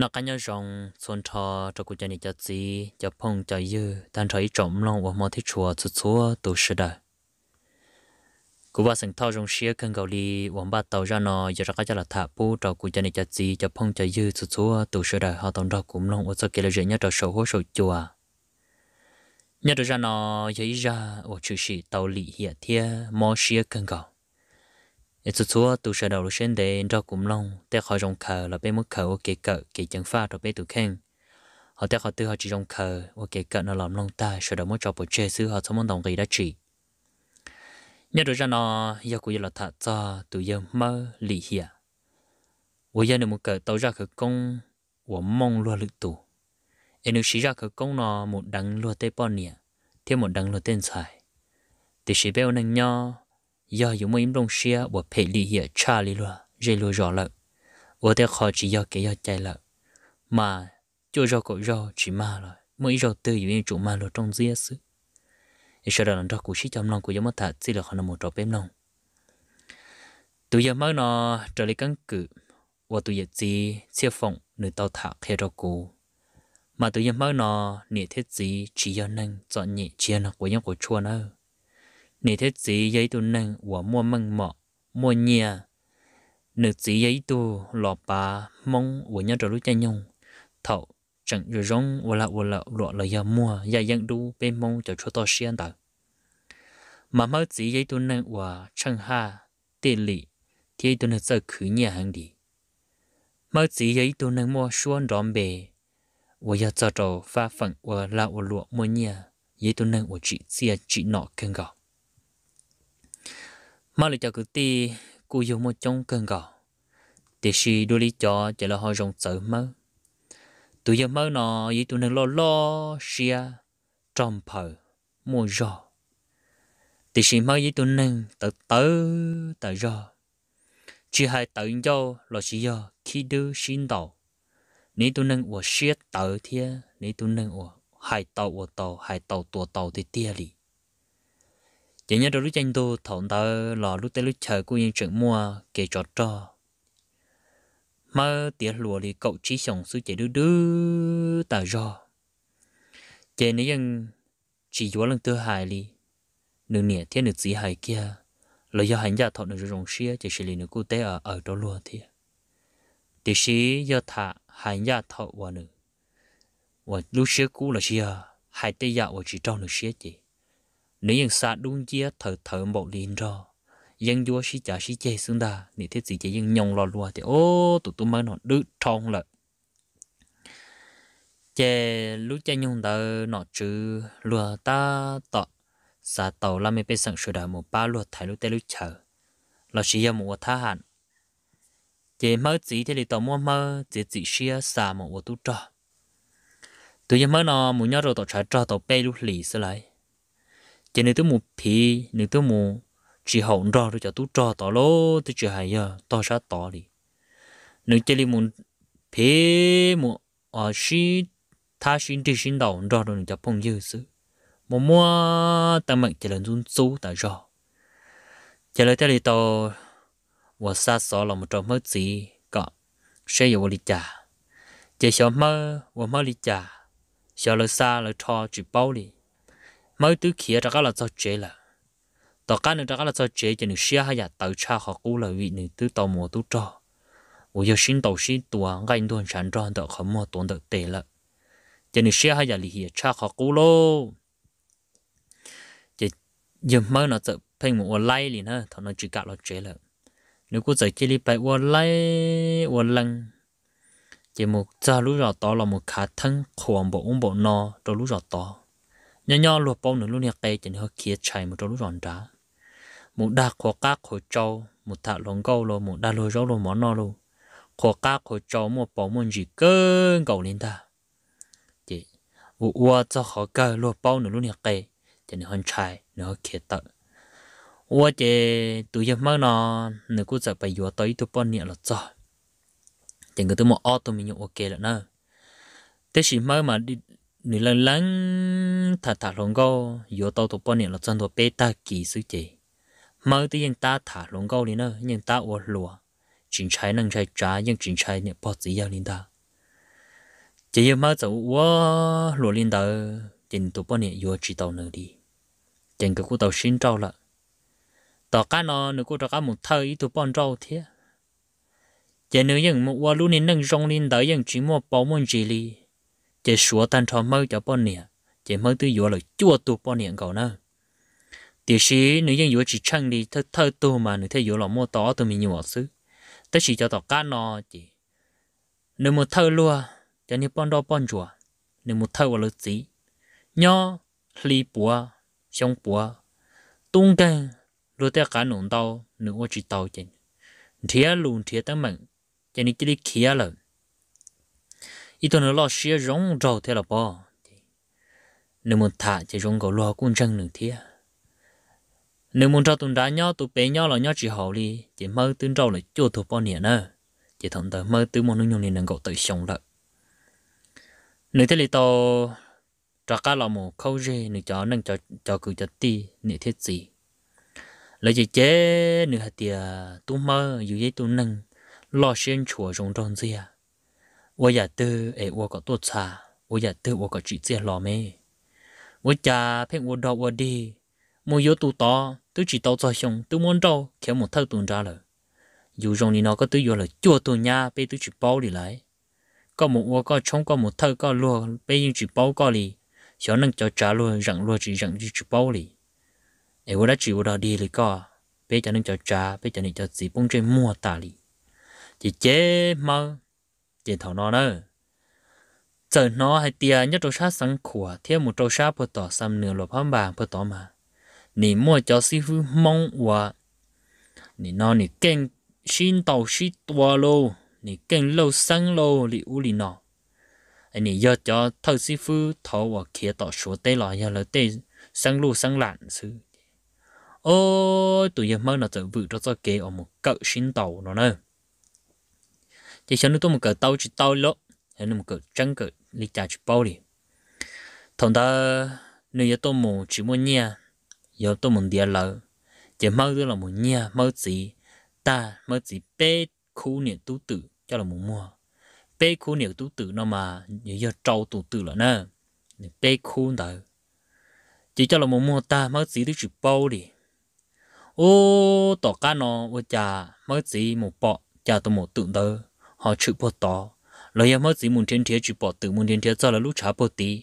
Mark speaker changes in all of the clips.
Speaker 1: nó cá nhân rong xuân trò cho cụ cha này cho gì cho phong cho dư tan trời trộm lòng và mò thứ chùa chút chúa tu sư đời cụ ba sinh thao rong xía cơn gầu đi vòng ba tàu ra nó giờ ra cái cho là thả bu cho cụ cha này cho gì cho phong cho dư chút chúa tu sư đời họ tổng đó cũng lòng và cho kia là dễ nhất cho sầu hố sầu chùa nhất ra nó giấy ra và chữ sĩ tàu lị hiệp thiên mò xía cơn gầu ít số xíu tụ sờ đầu sen để cho cũng long té họ rồng khờ là bên mức khờ ô kể cỡ kể chẳng pha rồi bên tụ khen họ té họ tự họ chỉ rồng khờ ô kể cỡ nó làm long ta sờ đầu mới cho bộ chơi xứ họ sống một đồng gì đã chỉ nhớ được ra nó giờ cũng là thật cho tụ giờ mơ lì một đằng luôn tê bao nè, thêm một đằng luôn tên xài, thì sẽ bèo nhiêu nhau, giờ dùng mấy đồng xia và phải đi hiệp cha lì lo dây lo rõ lợ và để họ chỉ giờ cái giờ chạy lợ mà cho rõ cổ rõ chỉ mà rồi mỗi rõ từ dùng chỗ mà lo trong dĩa sự sau đó là rõ cụ sĩ trong lòng của giống thật chỉ là họ nằm một trò bém lòng tụi giờ mới nó trở lại căn cứ và tụi giờ chỉ xia phòng nơi tàu thả khe rõ cụ mà tụi giờ mới nó nhẹ thiết gì chỉ giờ năng chọn nhẹ chia nó của nhóm của chua nữa nị thế chỉ giấy tu nâng của mua măng mọ mua nhà nữ chỉ giấy tu lọ bà mong của nhau rồi lúc cha nhung thọ chẳng rồi rong của là của là lọ là giờ mua giờ dân đu bên mong cho cho to xiên tờ mà mới chỉ giấy tu nâng của chẳng ha tiền lì thì tu nâng sợ khử nhà hàng đi mới chỉ giấy tu nâng mua xuân rong bề của giờ cho trầu pha phận của là của lọ mua nhà giấy tu nâng của chị xia chị nọ khen gạo mà lựa chọn cứ ti cụ dùng một trong cơn gò thì si đôi lý cho chỉ là họ rồng sợ mơ tụi giờ mơ nó ý tụi nâng lo lo xia trong phở mua rò thì si mơ ý tụi nâng tự tớ tự rò chỉ hai tự do là chỉ do khi đưa xin đầu nếu tụi nâng của xia tự thì, nếu tụi nâng của hai tàu của tàu hai tàu tua tàu thì tia lì chỉ nhớ đôi lúc tranh tôi thọn tờ lò lúc tới lúc chờ cô như chuyện mua kể trò trò mơ tiếc lùa thì cậu chỉ sống sự chỉ đứa đứa tờ do chỉ nếu dân chỉ chúa lần thứ hai đi nửa nẻ thiên nửa gì hai kia lời do hành giả thọ nửa rồng xia chỉ xử lý được cô tế ở ở đó luôn thì thì xí do thả hành giả thọ và nửa và lúc xưa cũ là xia hai tay giả và chỉ trong nửa xia chỉ nếu như xa đúng chia thở thở bộ liền rồi dân vua sĩ trả sĩ chê xương đà nị thế gì chỉ dân nhông lo lùa thì ô tụt tụt mới nó đứt trong lợ chê lúc chê nhông đờ nó chứ lùa ta tọ xa tàu làm mấy bên sang sửa đà một ba lùa thấy lúc tê lúc chờ là sĩ giờ một tha hạn chê mơ chỉ thế thì tàu mua mơ chỉ chỉ xia xa một ô tu trò tụi giờ mới nó muốn nhớ rồi tàu trái trò tàu bay lúc lì xưa lại cho nên tôi muốn phí nên tôi mù, chỉ hậu rõ rồi cho tôi trò tỏ lô tôi chưa hay giờ to sát tỏ đi nếu chỉ đi muốn phí muốn ở ờ, xí tha xin đi xin đầu rõ rồi cho phong dư sự mà mua ta mạnh chỉ là run sú ta rõ chỉ là cái tôi và xa xó là một trong mất gì cả sẽ dùng lịch trả chỉ sợ mơ và mơ lịch trả sợ là xa là cho chỉ bao đi mới tứ kia ra các là cho chế là tao cá nữa ra các là cho chế cho nữ xia hay là tàu cha họ cũ là vị nữ tứ tàu mùa tứ cho, ủa giờ xin tàu xin tua anh tuần sản tròn tao không mua tuần được tệ là cho nữ xia hay là lì hiệp cha họ cũ lô chỉ giờ mới nó tự phê một online liền ha thằng nó chỉ cả là chế là nếu cô giải kia đi bài online lần, chỉ một giờ lúc rồi to là một khả thân khổng bộ ông bộ no rồi lúc rồi to nhỏ nhỏ lúa bao nữa luôn nhà cây chỉ hơi kia chạy một chỗ lúc ròn đá một đá khó cá khó châu một thả lồng câu lô một đá lô rau lô món no lô khó cá khó châu một bao một gì cơn cầu lên ta chị vụ ua cho khó cơ lúa bông nữa luôn nhà cây chỉ hơn chạy nữa kia tợ ua chị tụi giờ mắc nó nữa cũng sẽ phải vừa tới tụi bọn nhẹ là cho chẳng người tôi một ô tôi mình nhậu ok là nè thế chỉ mới mà đi 你 lần lần thà thà lồng gô yo tàu tụ bao nhiêu là chân đồ bê ta kỳ sự chỉ mơ tự nhiên ta thả lồng gô đi nữa nhưng ta uo lùa chính trái năng trái trái nhưng chính trái nè bao gì linh ta chỉ yêu mơ tàu uo lùa linh ta chính tụ bao nhiêu yo chỉ tàu nữa đi chính cái cú tàu xin trâu là tàu cá nó nó cú tàu cá một thơ ý tụ bao trâu thế chỉ nếu những một uo lùa nên năng rong linh ta nhưng chỉ một bao môn chỉ li chỉ số tan cho mới cho bọn nè chỉ mới tư vừa là chưa tu bọn nè cậu nữa. thì sĩ nếu như yếu chỉ chăng đi thơ thơ tu mà nếu thấy vừa là mua tỏ tụi mình nhiều thứ, tất chỉ cho tỏ cả nó chỉ nếu một thâu luôn, cho nên bọn đó bọn chùa nếu một thơ là gì nho li bùa xong bùa tung cang lúa tê cá nụng tàu nếu ô chỉ tàu chén thiệt luôn thiệt tâm mặn cho nên chỉ đi kia lợn 一头 nó lo xía rong trầu thế là nếu muốn thả thì rong có lo cũng chân được thế nếu muốn cho tụi đá nhau tụi bé nhau là nhau chỉ hậu đi chỉ mơ tương trầu là chưa thuộc bao nhiêu nữa chỉ thằng tớ mơ tương một nông nhung này năng cậu tự sống lợi nếu thế thì tao cho cá là một khâu rê nếu cho năng cho cho cứ cho ti nếu thế gì lấy chỉ chế nếu hạt tiề tụi mơ dù với tụi nâng, lo xuyên chùa rong tròn gì à 我也得诶，我个多差，我也得我个直接老妹，我家骗我到我的，没有多大，都只到早上都忙到，看我偷东家了。dù rằng nó có tới giờ là chua tôi bây tôi chỉ bao đi lại có một ô có chống có một thơ có luôn bây giờ chỉ có đi cho nên cho trả luôn rằng luôn chỉ rằng chỉ bao đi em đã chỉ đã đi thì có bây giờ nên cho trả bây giờ nên cho gì bông chơi mua ta đi chỉ chế mơ chỉ thảo nó nữa giờ nó hay tia nhất trâu sát sáng khủa thêm một trâu sát bờ tỏ xăm nửa lột hâm bàng bờ tỏ mà nì mua cho sư phụ mong và nì nó nì kênh xin tàu xí tua lô nì kênh lâu sáng lô lì u lì nọ anh nì giờ cho thâu sư phụ thâu và kia tỏ số tê lọ giờ là tê sáng lô sáng lạn sư ôi tụi giờ mơ nó trở vự cho cho kế ở một cậu xin tàu nó nữa chỉ cho nữa tôi một cái tàu chỉ tàu lọ, hay nó một cái trăng cái lý trả chỉ bao đi thằng ta nếu như tôi muốn chỉ muốn nhà giờ tôi muốn đi lỡ chỉ mau tôi là muốn nhà mau gì ta mau gì bé khu niệm tú tử cho là muốn mua bé khu niệm tú tử nó mà như giờ trâu tú tử là nè bé khu đó chỉ cho là muốn mua ta mau gì tôi chỉ bao đi ô tỏ cá nó ô chả mới gì một bọ chả tôi một tượng tơ họ chịu bỏ tỏ lời em mới chỉ muốn trên thế chịu bỏ từ muốn trên thế cho là lúc trả bỏ tí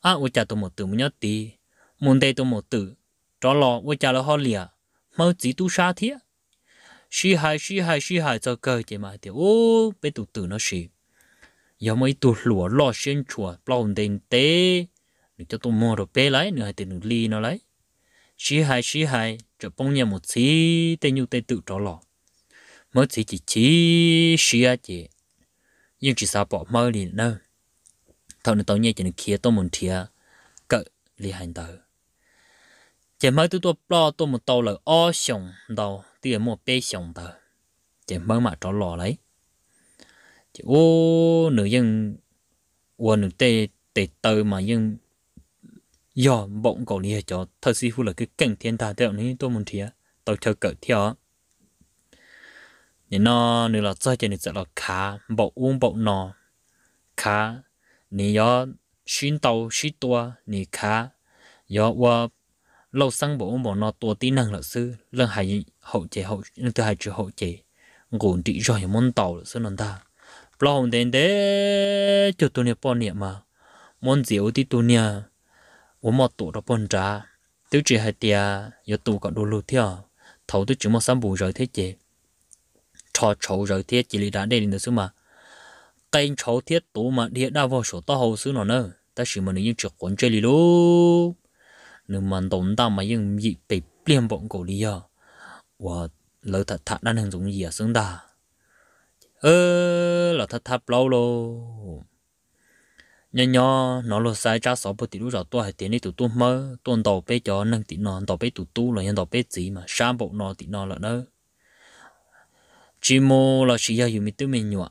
Speaker 1: à ôi cha tôi một từ muốn nhớ tí muốn đây tôi một từ đó lo ôi cha là họ lìa mới chỉ tu sa thế shi hai shi hai shi hai cho cơ chỉ mà thì ô bé tụ từ nó shi giờ mới tụ lúa lo xuyên chùa bao đền tế để cho tôi mua rồi bé lấy nữa thì nửa ly nó lấy shi hai shi hai cho bông nhà một xí tên nhu tên tự trò lọ mới chỉ chỉ chỉ xia chỉ nhưng chỉ sao bỏ mơ liền đâu thằng này tao nhớ chỉ kia tao muốn thia cỡ li hành tờ chỉ mới tôi tôi lo tôi một tàu là o sòng đầu tiền một bê sòng tờ chỉ mới mà cho lò lấy chỉ ô nữ dân ô nữ tê tê tơ mà dân giờ bọn cậu đi cho thật sự là cái cảnh thiên tài theo này tôi muốn thia tôi chờ cỡ theo nên nó nữa là chơi chơi nữa là cá bọc uống bọc nọ cá nên có xuyên tàu xuyên tua nên cá có qua lâu sang bộ bộ nó tua tí năng là sư lần hai hậu chế hậu từ hai chữ hậu chế ngủ trị rồi môn tàu là sư nó ta lo hồng đến thế cho tôi nhập bọn niệm mà muốn diệu thì tôi nha uống một tụ đó bọn trà tiêu chỉ hai tia giờ tụ có đồ lưu theo thầu tôi chỉ một sắm bù rồi thế chế trò cháu rồi thiết chỉ lý đã đây là xứ mà kênh cháu thiết tú mà địa đa vô số to hồ xứ nó nữa ta chỉ mà những trực quấn chơi lý lú nhưng mà tổng ta mà những gì bị liên bọn cổ lý à và lỡ thật thật đang hình dung gì à xứng ta ơ là thật thật lâu lô nhỏ nhỏ nó lo sai cha sáu bữa tiểu rồi tôi hay tiền đi tụt tôi mơ tôi đầu bé cho nâng tiểu nó đầu bé tụt tu là nhân đầu bé gì mà sáng bộ nó tiểu nó là nữa chỉ mô là chỉ yêu mình tự mình nhọ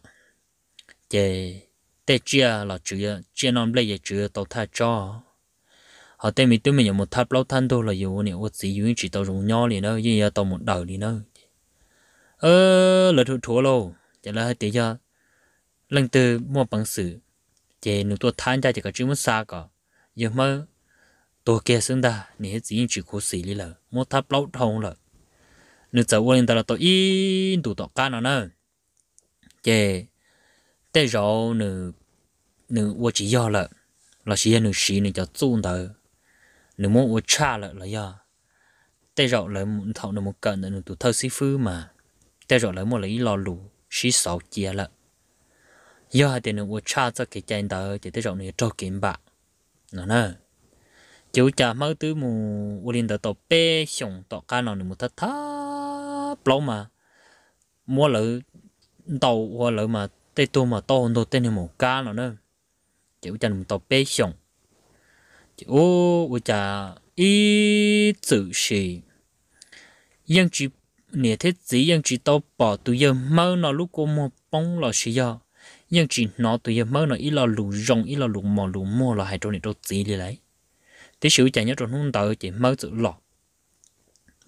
Speaker 1: để Tết chia là chỉ chia non lấy để chỉ tàu thay cho họ tên mình tự mình nhọ một tháp lâu thanh thôi là yêu này út gì yêu chỉ tàu dùng nhau liền đâu như tàu một đầu liền đâu ơ là thua thua lâu chỉ là hai tiếng giờ lần từ mua bằng sử chỉ nửa tôi thanh ra chỉ có chữ muốn xa cả giờ mới tôi kia xứng đa nè chỉ chỉ cố xí đi là mua tháp lâu thông rồi nếu cháu quên ta là tôi in đủ tọt cá nó nè chè tê rau nữ nữ vô chỉ do là là chỉ nữ sĩ nữ cho tuôn thở nữ muốn vô cha là là do tê rau là một thầu nữ một cận nữ tụ thơ sĩ phứ mà tê rau là một lấy lò lù sĩ sáu chia là do hai tiền nữ vô cha cho cái chân thở chỉ tê rau nữ cho kiếm bạc nó nè chú cha mới tứ mù vô liên tờ tổ bê sùng tọt cá nào nữ một thất thất lâu mà mua lỡ tàu hoa lỡ mà tê tô mà to hơn tên hình một ca nào nữa chỉ chịu chân một tàu bê sòng chịu ôi chà ý tự gì, yên chỉ nè thế gì yên chỉ tàu bỏ tụi giờ mơ nó lúc cô mua bông là sĩ do nhưng chỉ nó tụi giờ mơ nó ít là lù rồng ít là lù mò lù mò là hai chỗ này đâu gì đi lấy thế sự chả nhớ trong hôm tới chỉ mơ tự lọt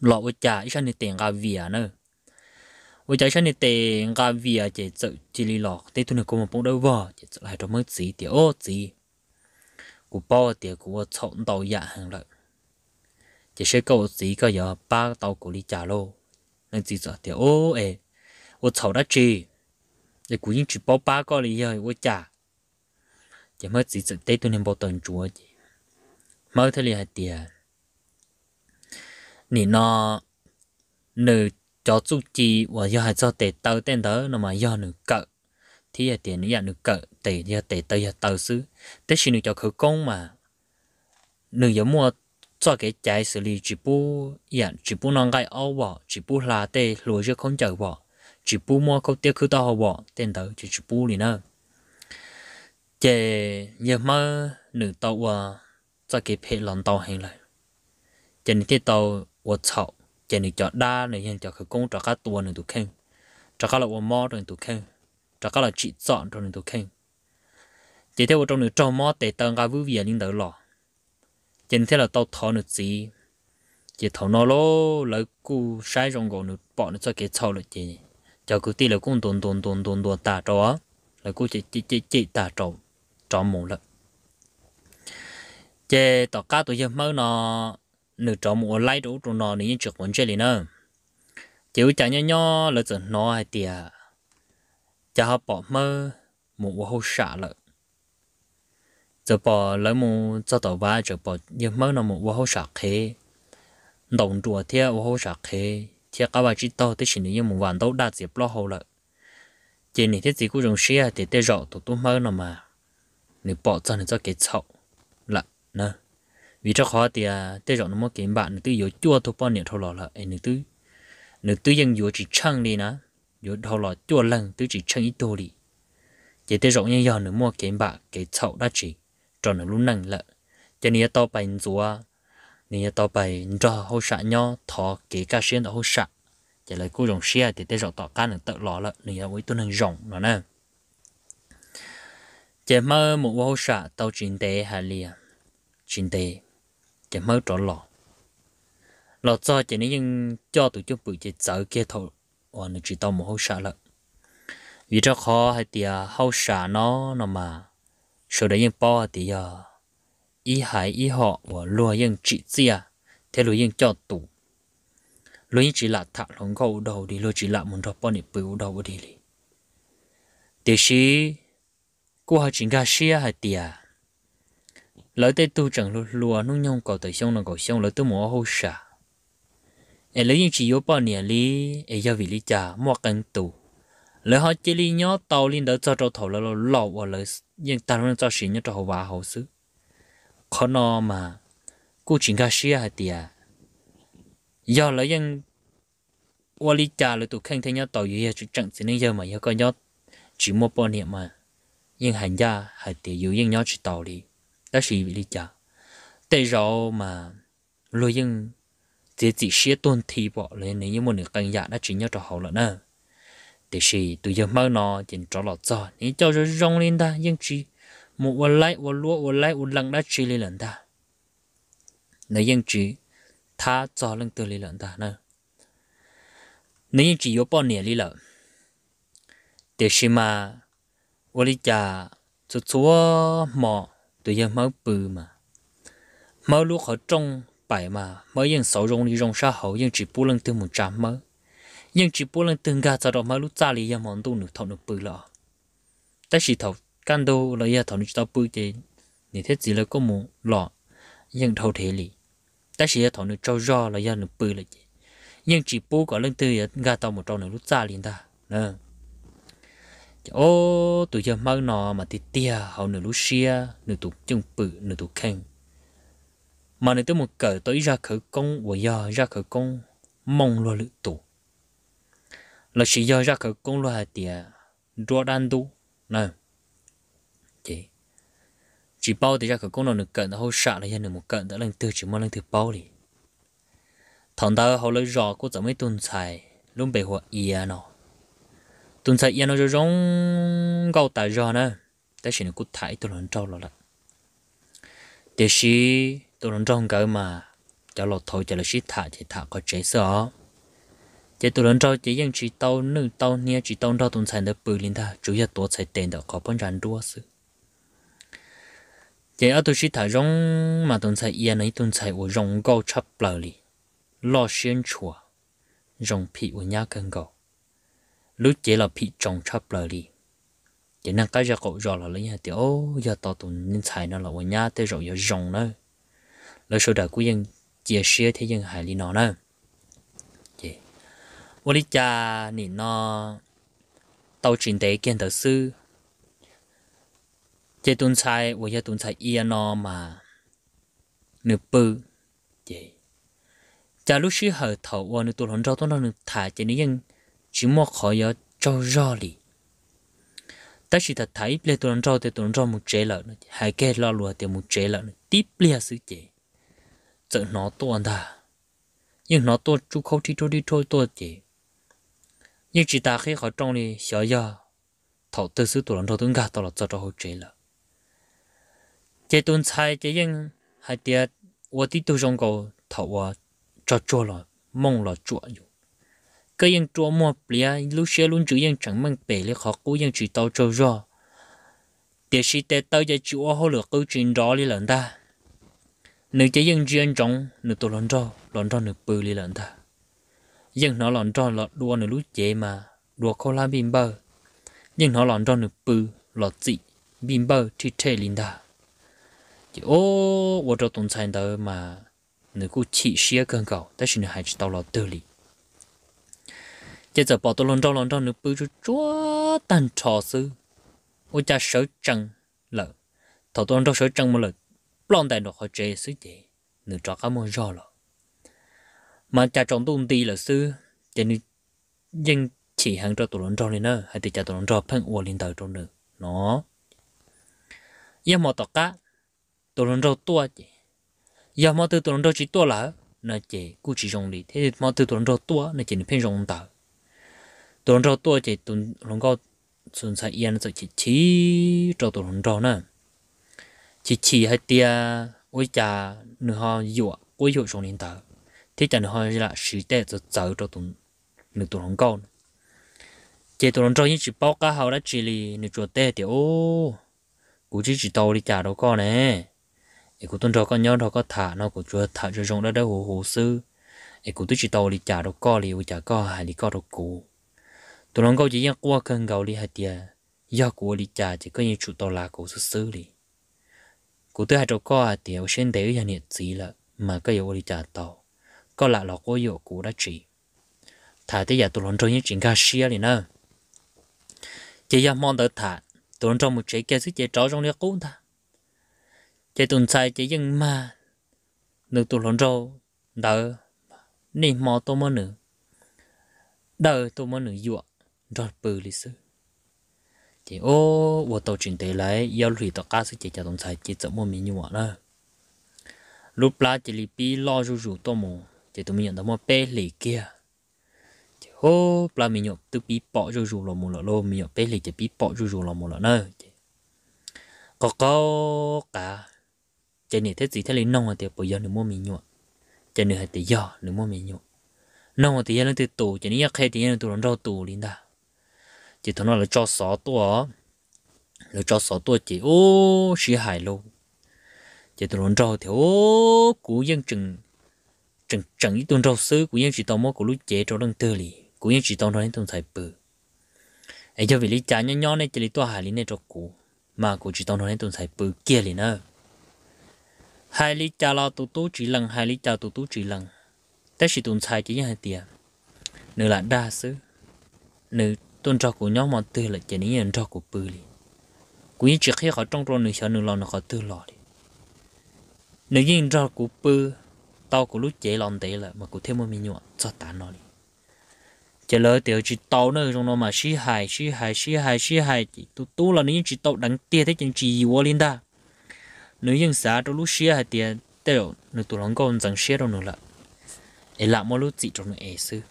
Speaker 1: lọ với cha ít sang tiền gà vía nữa với cha sang tiền gà vía chỉ sợ chỉ lì lọ thu tôi cũng một bông đâu vợ chỉ sợ lại đó mới gì thì ô gì của bao thì của chọn tàu nhà dạ hàng lợi chỉ sẽ câu gì có giờ ba tàu của lì trả lô nên chỉ sợ thì ô ê ô chọn đã chi để cũng những chỉ bao ba cái lì rồi với cha chỉ mới chỉ sợ thế thu nên bao tuần chúa chỉ mới thế lì hai tiền 你 nó nữ cho chú chi và do hai cho tệ tàu tên đó nó mà do nữ cỡ thì là tiền nữ nữ cỡ tệ do tệ tàu do tàu xứ thế xin nữ cho khử công mà nữ giống mua cho cái trái xử lý chỉ bu yên chỉ bu non gai ao bỏ chỉ bu là tê lúa chứ không chờ bỏ chỉ bu mua câu tiêu cứ tao bỏ tên đó chỉ chỉ bu liền nữa chế giờ mà nữ tàu à cho cái phe lòng tàu hành lại chế nữ tàu 我操，这你叫大呢，现叫去工找个多呢都坑，找个了我妈呢都坑，找个了 chị dọn trong này tôi khen chỉ theo trong này trong mót để tăng cái vui vẻ nhưng đỡ lò chỉ thế là tao thọ nữa gì chỉ thọ nó lô lấy cu sai trong gò nữa bỏ nữa cho cái sau lại chỉ cho cứ tí là cũng đồn đồn đồn đồn đồn tả trò á là chỉ chỉ chỉ chỉ tả trò trò mồm chỉ tao cá tụi giờ mới nó nửa trò mua lái đủ trụ nó nên chuột muốn chơi nữa chiều chả nhớ nhớ là giờ nó hay tiề cha họ bỏ mơ mua hô xả lợ giờ bỏ lấy mua cho tàu vá giờ bỏ nhớ mơ nó mua hô xả khế đồng chùa theo hô xả khế theo các bà chỉ tao tới chỉ nếu mua vàng đâu đạt dịp lo hậu lợ chỉ nếu thiết gì cũng dùng xe thì để rõ tụi tôi mơ nó mà nếu bỏ cho nó cho cái chậu lợ nữa vì cho khó thì tế chọn nó mới kiếm bạn tự yếu chua thôi bao nhiêu thôi lọ là anh tự nữ tự dân yếu chỉ chăng đi nè yếu thôi lọ chua lần tự chỉ chăng ít thôi đi chỉ tế chọn nhân yếu nó mua kiếm bạn cái chậu đã chỉ cho nó luôn năng lợ cho nên tao bày chúa nên tao bày cho hỗ trợ nhau thọ cái cá xuyên đó hỗ trợ chỉ là cô rồng xe thì tế chọn tao cá nó tự lọ là nên với tôi năng rồng nó nè chỉ mơ một hỗ trợ tao chính tế hà liền chính tế chỉ mới trổ lò lò cho chỉ nên nhưng cho tụi chúng bự chỉ sợ kia thôi và nó chỉ tao một hậu sợ lợn vì cho khó hay thì à, hậu sợ nó nó mà sau đấy nhưng bỏ thì giờ à, ý hải ý họ và luôn nhưng chỉ chia à? thế luôn nhưng cho tụ luôn nhưng chỉ là thả lòng gấu đầu đi, luôn chỉ là muốn đọc bọn này bự đầu đi thì sĩ cô học chính ga xia hay tia lỡ tê tu chẳng lùa lùa nung nhông cầu tới sông nó cầu sông lỡ tu mùa hô xả e lỡ những chỉ yếu bao nhiêu lý e do vị lý cha mua cần tù lỡ họ chỉ lý nhó tàu lên đỡ cho trâu thầu lỡ lọ và lỡ nhưng ta luôn cho xí nhớ cho hậu vả hậu xứ khó nó mà cú chính cái xí hay tiệt do lỡ những và lý cha lỡ tụ khen thấy nhó tàu gì chứ chỉ nên mà nhớ coi nhó chỉ mua bao nhiêu mà nhưng hành gia hay tiệt yếu nhưng chỉ tàu đi đó là vì lý do tại sao mà lôi nhưng chỉ chỉ xé tuôn thì bỏ lên nếu như một người cần giả đã chỉ nhớ cho hậu là nè thì chỉ tụi giờ mơ nó chỉ cho lọt cho nếu cho rồi rong lên ta nhưng chỉ một một วัน lại một lúa một lại một lần đã chỉ lên lần ta nếu nhưng chỉ tha cho lần từ lên lần ta nè nếu nhưng chỉ có bao nhiêu lý lợ thì chỉ mà 我哩家做做么？mà, mà, 对也没不嘛。没路和中摆嘛，没用手容里容啥好，用只不能对木扎没，用只不能对家找到没路咋里也忙都能讨能不了。但是头干到了也讨能知道不的，你 thế chỉ là có một lọ, nhưng thâu thế lì. Tại sao thằng nó cho rõ là do nó bự là gì? Nhưng chỉ bố có lần tư gà tao một trâu nó lúc xa liền ta. Nè ô tụi giờ mơ nọ mà thì tia hậu nửa lúc xia nửa tụ chân bự nửa tụ khen mà nửa tôi một cỡ tới ra khởi công và giờ ra khởi công mong lo lự tụ là chỉ giờ ra khởi công lo hạt tia đua đan đu này, chị chỉ bao thì ra khởi công là nửa cỡ nó hậu sạ là giờ nửa một cỡ đã lần từ chỉ mong lần từ bao đi thằng ta hậu lấy rò cô chẳng mấy tuần xài luôn bị hòa ia à nó tuần sau yên nó cho rong gạo tại giờ nè tại sao nó cứ thải tôi lần trâu là thế xí tôi lần trâu cái mà cho lọt thôi cho là xí thả thì thả có chế sợ chế tôi lần trâu chỉ riêng chỉ tao nữ tao nia chỉ tao trâu tuần sau nó bự lên ta chủ yếu tôi sẽ tiền đó có bốn trăm đua sự chế ở tôi xí thả rong mà tuần sau yên ấy tuần sau ở rong gạo chắp lời lì lo xuyên chùa rong phi ở nhà cần gạo lúc chế là bị trồng chắp lời đi chỉ năng cái giờ cậu rồi là lấy nhà thì ô giờ tao tụi nhân xài nó là quên nhá tới rồi giờ rồng nữa lời số đời của dân chia sẻ thế dân hải lý nó nữa chỉ vô lý cha nị nó tao trình tế kiến thức sư chế tuần xài vô giờ tuần xài yên nó mà nửa bự chỉ cha lúc xí hở thầu vô nửa tuần hồn rau tao nó nửa thả chỉ nửa dân chỉ mua khỏi ở cho rõ lì ta chỉ thật thấy lệ tụi nó cho thì tụi nó cho một chế lợn hay cái lo lùa thì một chế lợn tiếp giờ sự chế giờ nó tuôn ta nhưng nó tuôn chú không thì trôi đi thôi tuôn chế nhưng chỉ ta khi họ trong đi sợ giờ thầu tư sư tụi nó cho tướng gà tao là cho cho hỗ chế lợn chế tuần sai lợi, mong là tiệt 我的都上过头啊，抓住了，梦了，抓住。cái yên chúa mua bia lúc xưa luôn chủ yên chẳng mang bể lấy khó cố yên chỉ tao cho rõ để sĩ tế tao giờ chúa hồ lửa câu chuyện rõ đi lần ta nếu chỉ yên chuyên trọng nếu tôi lon rõ lon rõ nếu bự đi lần ta yên nó lon rõ lọ đua nếu lúc chế mà đua khâu la bim bơ yên nó lon rõ nếu bự lọ dị bim bơ thì thế linh ta chỉ ô, tôi tồn tại đó mà nếu cứ chỉ xia cần cầu, 但是你还知道了道理。chế giờ bảo tôi lon trong lon trong nữa bự cho chúa tan trò sư ôi cha sở trăng lợ thọ tôi trong sở trăng một lợ lon đại nó họ chế sư chế nửa trò cá mồi rõ lợ mà cha trong tôi đi là sư chế nữ dân chỉ hàng cho tôi lon trong lên nữa hay thì cha tôi lon trong phân ua linh đời trong nữa nó giờ mà tọt cá tôi lon trong tua chế giờ mà từ tôi lon trong chỉ tua là nó chế cú chỉ rồng đi thế mà từ tôi lon trong tua nó chế nên phân rồng tạo tuần trâu tua chỉ tuần lồng cao xuân sai yên rồi chỉ chỉ rau tuần lồng rau nữa chỉ chỉ hai tia ôi cha nửa họ dụa ôi dụa xuống lên tờ thế cha nửa họ là sử tế rồi chờ rau tuần nửa tuần lồng cao chỉ tuần lồng như chỉ bao cá hào đã chỉ lì nửa chuột tế thì ô cũng chỉ chỉ tàu đi trả đâu con nè ấy cũng tuần rau con nhau đó có thả nó cũng chưa thả rồi rong đã đã hồ hồ sư ấy cũng tôi chỉ tàu đi trả đâu con lì ôi trả con hay đi con đâu cũng tụi nó câu chỉ nhắc qua cơn gầu đi hạt tiền do của đi trả chỉ có những chủ tàu là của xứ xứ đi cụ tư hai chỗ có hạt tiền xuyên tế nhà nhiệt gì là mà có yếu đi trả tàu có lạ lọ có yếu của đã chỉ thả tới giờ tụi nó trong những chuyện cá xia đi nè chỉ giờ mong đợi thả tụi nó trong một chế kia sức chế chó trong liệt cũ ta chế tuần sai chế dân mà được tụi nó trong đợi nên mò tôi mới nữa đời tôi mới nữa dụa rồi bự lịch sử chỉ ô bộ tàu chuyển tới lấy yêu lụy tàu cá sẽ chỉ cho tổng tài chỉ cho mua mình như vậy đó lúc lá chỉ lì pi lo rủ rủ tôm mù chỉ tụi mình nhận tao mua bê lì kia chỉ ô lá mình nhận tự pi bỏ rủ rủ lò mù lò lô mình nhận bê lì chỉ pi bỏ rủ rủ lò mù lò nơ có có cả chỉ này thế gì thế lấy nông thì bây giờ nữa mua mình nhọ chỉ này hay tự do mua mình nhọ nông thì giờ nó tự tù chỉ này giờ khai thì giờ tụ nó rau tù linh ta chỉ thằng nó là cho sọ tua là cho sọ tua chỉ ô xí hài luôn chỉ tụi nó trâu thì ô cú dân chừng chừng chừng ít tuần trâu xứ cú dân chỉ tao mua cú lúc chế trâu đằng tư lì cú dân chỉ tao nói tuần thầy bự ấy cho vì lý cha nhỏ nhỏ này chỉ lý tua hài lý này cho cú mà cú chỉ tao nói tuần thầy bự kia lì nữa hai lý trả lo tụ tú chỉ lần hai lý trả tụ tú chỉ lần tất chỉ tuần thầy chỉ như hai tiền nửa là đa xứ nửa tuần trò của nhóm mà tư là chỉ những trò của bự đi cũng như chuyện khi họ trong trò nửa sợ nửa lo nửa họ tư lo đi nếu như trò của bự tao của lúc chế lòng tệ là mà cũng thêm một mình nhọ cho tả nó đi chỉ lỡ tiểu chỉ tao nữa trong nó mà xí hài xí hài xí hài xí hài chỉ tu tu là nếu chỉ tao đắng tia thế chẳng chỉ gì lên ta nếu như xã trong lúc xí hài tia tiểu nửa tụ lòng con chẳng xí đâu nữa là ấy là mà lúc chỉ trong nửa ấy sư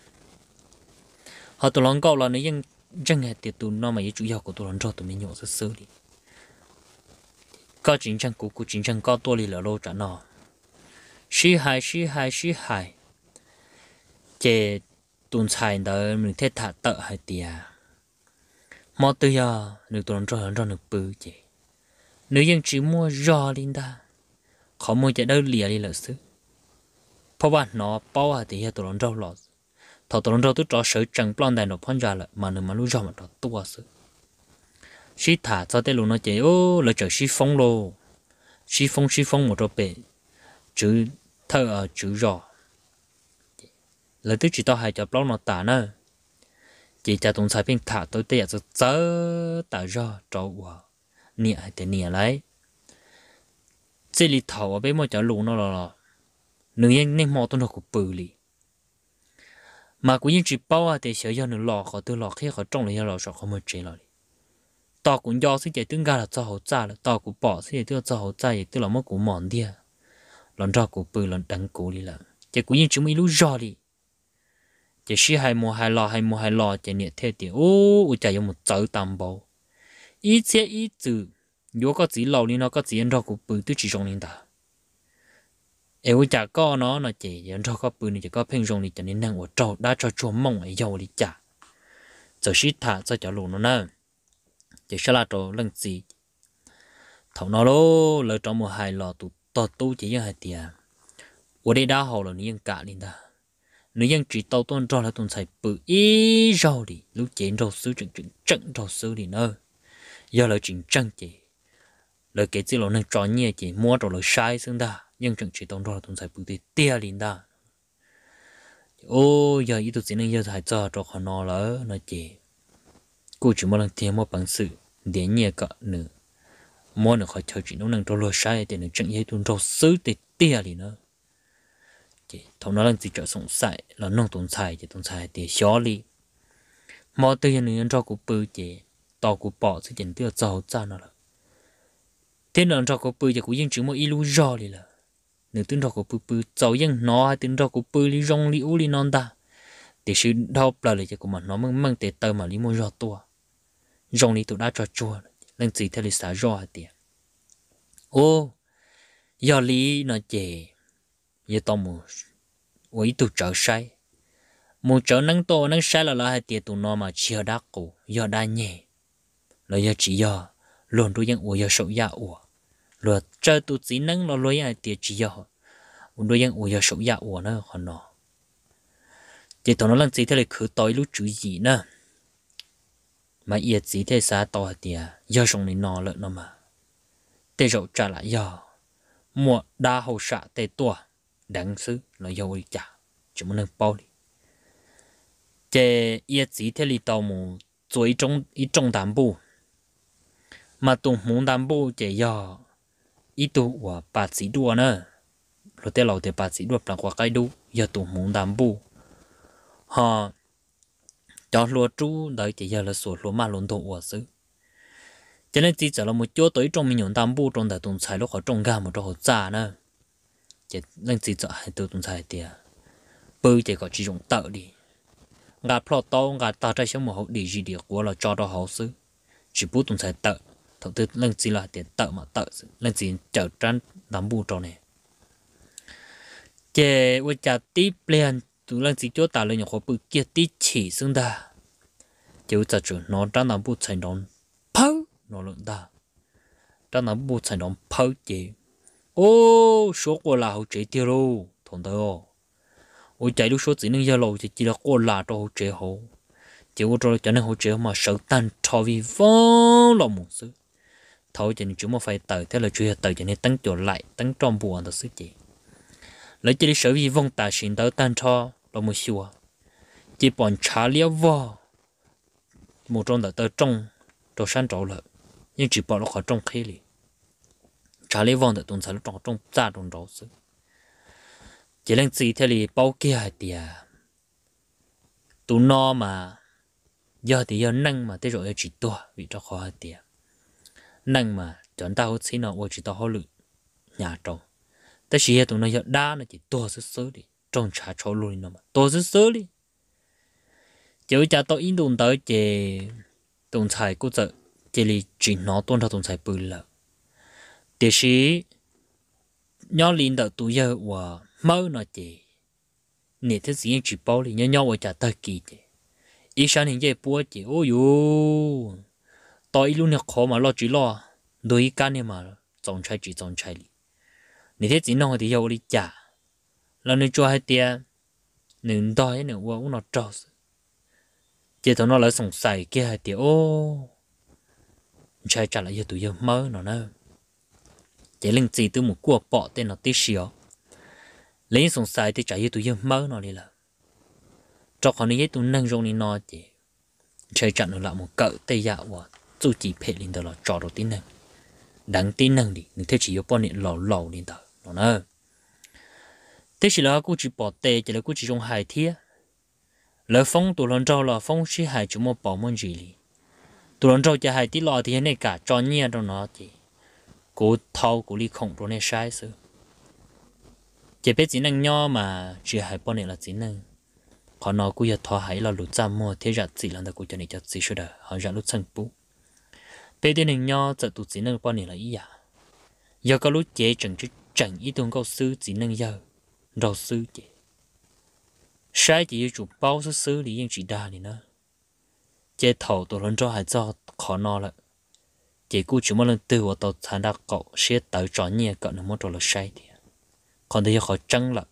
Speaker 1: họ tụ lòng con là nếu như chẳng hạn thì tụi nó mà ý chủ yếu của tụi nó cho tụi mình nhổ ra sớm đi có chính trang cũ của chính trang có tua lì là lô trả nó shi hai shi hai shi hai chế tuần xài đó mình thế thả tợ hai tia mò tư giờ được tụi nó cho hơn cho được bự chế nữ dân chỉ mua giò linh ta khó mua chế đâu lìa đi lỡ xứ เพราะว่าเนาะเป้าอะที่เฮตุลอนเราหลอด thọ tổ rau tôi cho sự chẳng plon đại nó phong ra là mà nữa mà lúc mà nó tua sự xí thả cho tới lúc nó chạy ô là chờ xí phong lô xí phong xí phong một chỗ bể chữ thơ ở chữ rò lời tôi chỉ tao hay cho plon nó tả nữa chỉ cho tụng sai bên thả tôi tới giờ chớ tả rò trò quả nịa hay thế nịa lấy chỉ lì thầu ở bên một chỗ lũ nó là nếu như nên mò tôi nó cũng bự lì mà cũng như chỉ bảo à để sửa cho nó lò họ tự lò khi họ trồng lại lò sọt họ mới chế lại tao cũng do sự chế tương ga là cho họ trả là tao cũng bỏ sự chế tương cho họ trả thì tự là mất cũng mòn đi lần đó cũng bự lần đắng cố đi là, chế cũng như chúng mới lúc rõ đi chế sĩ hai mùa hai lò hai mùa hai lò chế nhiệt thế thì ô u chả dùng một chữ tam bao ít chế ít chữ nếu có chữ lò đi nó có chữ ăn đó cũng bự tự chỉ trong linh đạo em chả có nó nó chỉ dẫn cho có bự thì chỉ có phên rồng thì cho nên năng của trâu đã cho chúa mông ấy giàu đi chả giờ xí thả cho chả lù nó nè chỉ sẽ là trâu lăng gì thầu nó lô lỡ trong một hai lò tụ to tu chỉ như hai tiền ở đây đã hầu là những cả linh ta nếu dân chỉ tàu tôn cho là tôn xài bự ý rau đi lúc chiến đầu sứ trận trận trận rau sứ đi nơ giờ lời chuyện trận chỉ lời kể chỉ là nên cho nhẹ chỉ mua rồi lời sai xứng ta nhưng chẳng chỉ tông đó tông sai bụi tia linh đa ô giờ ít tụi nên giờ thải cho cho khó nó lỡ nó chỉ cô chỉ muốn làm tiền một bằng sự để nhẹ cả nữa mỗi nó khỏi chơi chỉ nó năng cho lo sai để nó chẳng dễ tụi nó xứ để tia linh nữa chỉ thằng nó làm gì cho sống sai là nông tụi sai chỉ tụi sai để xóa đi mọi thứ nhân cho cụ bự chỉ tao cụ bỏ sự chỉnh tiêu giàu ra nó là thế nên cho cụ bự chỉ cụ dân chứng một ilu rõ đi là nửa tiếng đầu của bự bự cháu dân nó hay tiếng đầu của bự li rong li u li non ta để sự đau là lại cho của mình nó mưng mưng để tờ mà li mua giò tua rong li tụ đã cho chua lên gì thì li xả giò tiền ô giờ lý nó chè giờ tao mù ấy tụ trở sai mù trở nắng to nắng sai là là hai tiền tụ nó mà chia đã cổ giờ đa nhẹ là do chỉ giờ luôn tôi dân ủa giờ sầu ya ủa lo chơi tu chỉ nâng lo lối ai tiệt chỉ giờ ủn đôi yang ủi giờ sống ya ủa nó còn nó chỉ tao nó lần chỉ thế là khử tội lúc chú gì nữa mà yết chỉ thế xa to tiệt giờ sống này nó lợn nó mà tê rồi trả lại giờ mua đa hậu xạ tê tua đáng xứ nó dâu đi chả chỉ muốn nâng bao đi chế yết chỉ thế là tao mù chuối trung ít trong đám bù mà tụng muốn đám bộ chế giờ ít tu và bà sĩ đua nữa rồi tới lâu thì ba sĩ đua bằng quả cây đu giờ tụ muốn đảm bu họ cho lúa chú đợi chỉ giờ là sủa lúa mà lún tụ và xứ cho nên chỉ trở là một chỗ tới trong mình nhổn đảm bu trong đời tụng sai lúc họ trong ga một chỗ họ già nữa chỉ nên chỉ trở hai tụng sai thì bơi chỉ có chỉ dùng tợ đi ngà plot to ngà ta trai sống một hậu đi gì địa của là cho đó hậu xứ chỉ bút tụng sai tợ thầu tư lần gì là tiền tợ mà tợ lần gì trở trăn đám bù trò này chế với cha tí plean tụ lần gì cho ta lên nhỏ khó bự kia tí chỉ xưng ta chế với cha chủ nó trăn đám bù thành đón phâu nó lượng ta trăn đám bù thành đón phâu chế ô số của là hậu chế tiêu lô thằng đó ôi chạy lúc số chỉ nên giao lộ thì chỉ là cô là cho hậu chế hậu chỉ có cho cho nên hậu chế mà sợ tan cho vì vong lòng một sự thấu cho nên chúng mà phải tự thế là chuyện tự cho nên tăng chỗ lại tăng trong buồn thật sự chỉ lấy chỉ sở vì vong tài sinh tới tan cho là một xua chỉ bọn trả liễu vò một trong đó tới trong đồ sáng trổ lợi nhưng chỉ bọn nó khỏi trong khi lì trả liễu vong để tuần sản trong trong ra trong đó sự chỉ lên gì thế thì bao kia hay tiề tụ no mà giờ thì giờ năng mà thế rồi chỉ tua vì cho khó hay tiề nâng mà chọn tao xin nó ôi chỉ tao hô lự nhà trồng ta chỉ tụi nó giờ đa nó chỉ to sớ sớ đi trồng trà chỗ luôn nó mà to sớ sớ đi chứ cha tao yên đồn tới chè đồn xài cũng sợ chỉ lì chỉ nó tuôn ra đồn xài bự lợ tiếc sĩ nhỏ linh đạo tụi giờ và mơ nó chỉ, nè thế gì chỉ bảo lì nhỏ nhỏ và cha ta kỳ chè ít sáng hiện giờ bữa chè ôi yo tôi luôn được khó mà lo chỉ lo đối cái này mà trồng trái chỉ trồng trái đi nếu thế chỉ nó thì yêu đi chả lần nên cho hai tia nên đói nên uống nó trâu chỉ thằng nó lại sống sài kia hai tia ô trái trả lại cho tụi yêu mơ nó nè chỉ linh chỉ từ một cuộc bỏ tên nó tí xíu lấy sống sài thì trả cho tụi yêu mơ nó đi là cho con đi tụi nâng rong đi nó chỉ trái chặn nó lại một cỡ tây dạ quá chú chỉ phê lên đó là trò đầu tiên năng đáng tin năng đi người thế chỉ có bao nhiêu lò lò lên đó nó nè thế chỉ là cô chỉ bỏ tệ chỉ là cô chỉ trong hai thiết lỡ phong tụ lần trâu là phong chỉ hài chúng một bỏ môn gì đi tụ lần trâu chỉ hai tí lò thì này cả cho nhia trong nó chỉ cố thao cố li khổng rồi này sai sự chỉ biết chỉ năng nho mà chỉ hai bao nhiêu là chỉ năng họ nói cô giờ thọ hãy là lụt ra mua thế ra chỉ là người cô cho này cho chỉ sửa đời họ ra lụt sang bút bây giờ hình nhau giờ tụt chỉ nâng quan niệm là ý à giờ có lúc chế chẳng chứ chẳng ý tưởng câu sư chỉ nâng giờ đầu sư chế sai chỉ chủ bao số sư lý yên chỉ đa này nữa chế thầu tổ lớn cho hai cho khó no là chế cú chỉ một lần từ của tàu thán đã cậu sẽ tới trò nhẹ cậu nó muốn trò là sai thì còn đây khó chăng là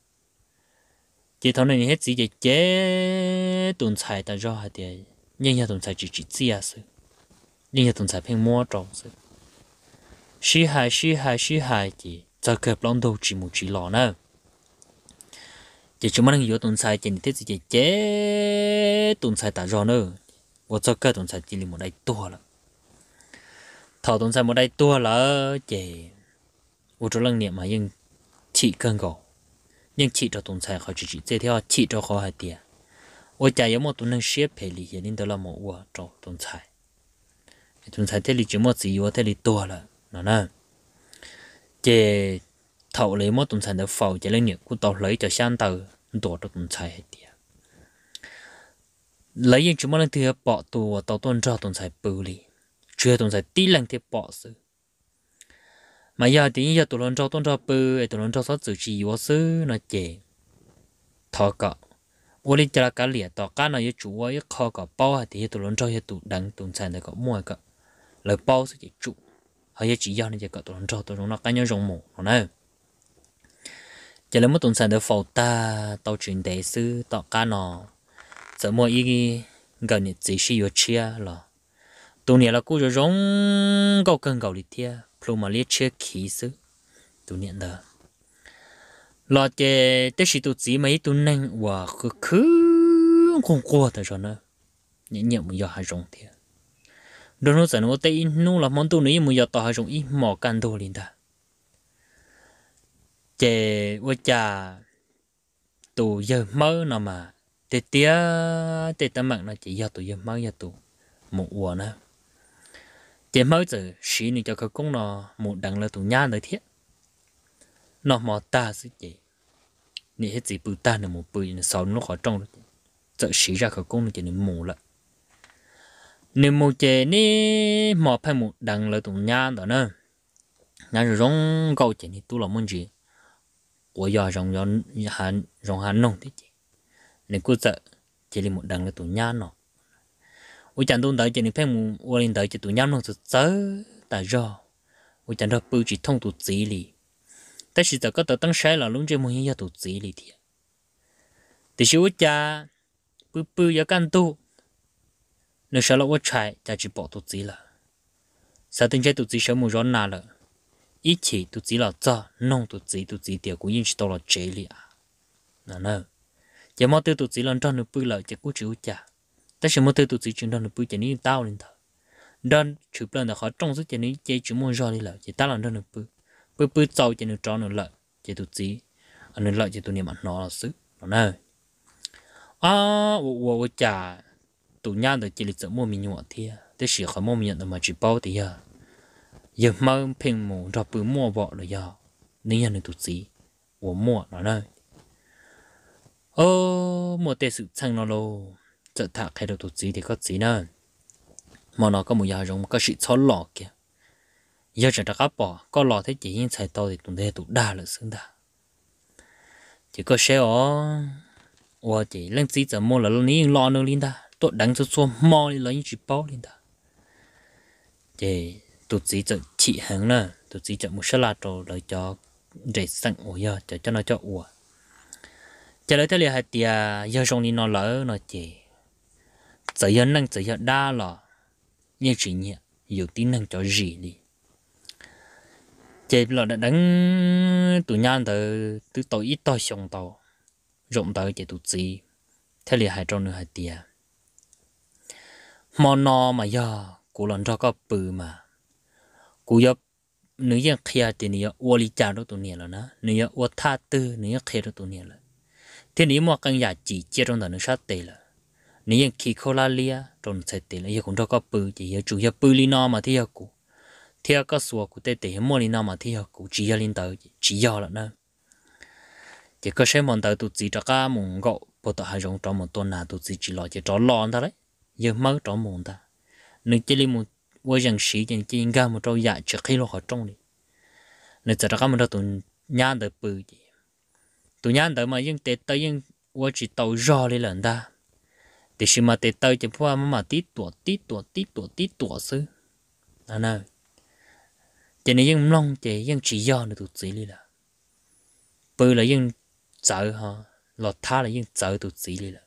Speaker 1: chế thầu này hết chỉ chế tuần xài ta cho hai thì nhưng nhà tuần xài chỉ chỉ à sự nhưng nhà tuần sai phim mua trộn sự xí hài xí hài xí hài chỉ giờ kẹp lon đầu chỉ một chỉ lọ nữa chỉ chúng mình hiểu tuần sai chỉ thiết gì chế tuần sản tạo rồi nữa và giờ kẹp tuần sản chỉ là một đại tua là thảo tuần sai một đại tua là chỉ vô chỗ lăng niệm mà nhưng chị cơn cổ nhưng chị cho tuần sai khỏi chỉ chỉ chế theo chị cho khó hai tiền ôi chả có một tuần năng xếp phải lý hiện nên đó là một quả trộn tuần sai chúng ta thấy chỉ một gì thấy lý to là nó nè chế thầu lấy một tuần sản được phẩu chế lấy nhiều cũng tàu lấy cho sang tàu tổ được tuần sản hết tiệt lấy những chúng nó thì bỏ tù tàu tuần cho tuần sản bự đi, chưa tuần sản tí lần thì bỏ sự mà giờ thì giờ tụi lần cho tuần cho bự tụi lần cho sáu chữ chỉ và sự nó chế thọ cả, ủa đi chả cá lìa tàu cá nó yêu chủ yêu kho cọ bao thì tụi lần cho yêu tụ đằng sản được cọ mua cọ lời bao sẽ chỉ trụ họ giờ chỉ do nên chỉ có tụi cho tụi nó cá nhân rộng mù nó nè chỉ là một tuần sản được phổ ta tàu chuyển đại sư tàu cá nọ giờ mua ý gần như chỉ sử dụng chia là tụi này là cứ cho rong gạo cân gạo lít thia plum mà lít chia khí sư tụi này đó là cái tới sự tụi chỉ mấy tụi nâng và cứ cứ không qua được rồi nữa nhẹ nhẹ một hay hai rong thia đồ nó sản nó tây nu là món tu này mình giờ tao hay dùng ít mỏ can đồ liền ta chè vợ cha tụ giờ mơ nó mà tê tía tê tâm mạng nó chỉ giờ tụ giờ mơ giờ tụ một uo nữa chè mơ giờ xí này cho cái công nó một đằng là tụ nhá nữa thiết nó mò ta sự chè nị hết gì bự ta nữa một bự nó sáu nó khó trông rồi sợ xí ra khỏi công nó chỉ nên mù lại nếu một chế nè mò phải một đằng là tụng nhà đó nè nhà rồi rong câu chế nè tu là muốn gì của giờ rong rong hàn rong hàn nông thế chị nên cứ sợ chỉ là một đằng là tụng nhà nó ôi chẳng tụng tới chế nè phải một ôi linh tới chỉ tụng nhà nó sợ sợ tại do ôi chẳng đâu bự chỉ thông tụng gì lì tại sự có tờ tăng sai là luôn chế muốn nhà tụng gì lì thì thì sự cha bự bự giờ căn tu nếu sợ là ô chạy ta chỉ bỏ tụt gì là sao tính chơi tụt gì sợ mù rõ nà là ít chỉ tụt gì là cho nông tụt gì tụt gì tiểu cũng yên chí tao là chế lì à nè nè giờ mà tiêu tụt gì lần trong nửa bự là chỉ cú chịu chả ta sẽ mà tiêu tụt gì chuyện trong nửa bự chỉ ní tao lên thở đơn chụp lên là khó trong suốt chỉ ní chơi chữ mù rõ đi là chỉ ta lần trong nửa bự bự bự trâu chỉ nửa tròn nửa lợi chỉ tụt gì nó là sức nó nè à wo tụ nhan rồi chỉ là sử mua mình nhọ thì thế chỉ khỏi mua mình nhận mà chỉ bao thì giờ giờ mà phim mù đọc bự mua vợ rồi giờ nên nhận được tụ gì của mua nó nơi ô mua tê sự sang nó lô chợ thạc hay đầu tụ gì thì có gì nữa mà nó có một giờ giống có sự xóa lọ kìa giờ chẳng đã cáp bỏ có lọ thế chỉ nhìn xài to thì tụi thế tụi đa là xứng đa chỉ có xe ó 我这人自己怎么了？你老能领的？tôi đánh cho xua mò đi lấy chỉ bao lên ta để tụt chỉ cho chị hàng nè tụt chỉ cho một số là trò lời cho để sẵn ủa giờ cho cho nó cho ủa cho lấy tới liền hai tia giờ xong đi nó lỡ nó chỉ, giờ giờ năng giờ giờ đa là như chỉ nhẹ, nhiều tính năng cho gì đi chị là đã đánh tụi nhau từ từ tối ít to xong tàu rộng tới chị tụt chỉ thế liền hai trâu nữa hai tia mò nò mà giờ cụ lần cho có bự mà cụ giờ nữ giờ kia thì nữ ô lý cha đó tụi nè rồi nè nữ giờ ô tha tư nữ giờ kia đó tụi nè rồi Thì nữ mà căn nhà chỉ chia trong đó nữ sát tệ rồi, nữ giờ khi khô la lia trong sát tệ rồi, giờ cũng cho có bự chỉ giờ chủ giờ bự lý nò mà thì giờ cụ thì giờ có sủa cụ tê tê mua lý nò mà thì giờ cụ chỉ giờ lên tới chỉ giờ là nè chỉ có xem mòn tới tụi chỉ cho cá mùng gạo bộ tao hai rong trong một tuần nào tụi chỉ lo chỉ cho lo anh ta đấy giờ mất trọ mồm ta nếu chỉ li một với rằng sĩ chẳng chỉ ga một trâu dạ chỉ khi lo họ trong đi nếu chỉ ra cái một tụi nhàn tới bự gì tụi nhàn tới mà yên tết tới yên với chỉ tàu rò lên lần ta thì khi mà tết tới chỉ phải mà mà tít tuổi tít tuổi tít tuổi tít tuổi xứ à nè chỉ nên yên long chỉ yên chỉ do nữa tụi chỉ li là bự là yên sợ họ lọt tha là yên sợ tụi chỉ li là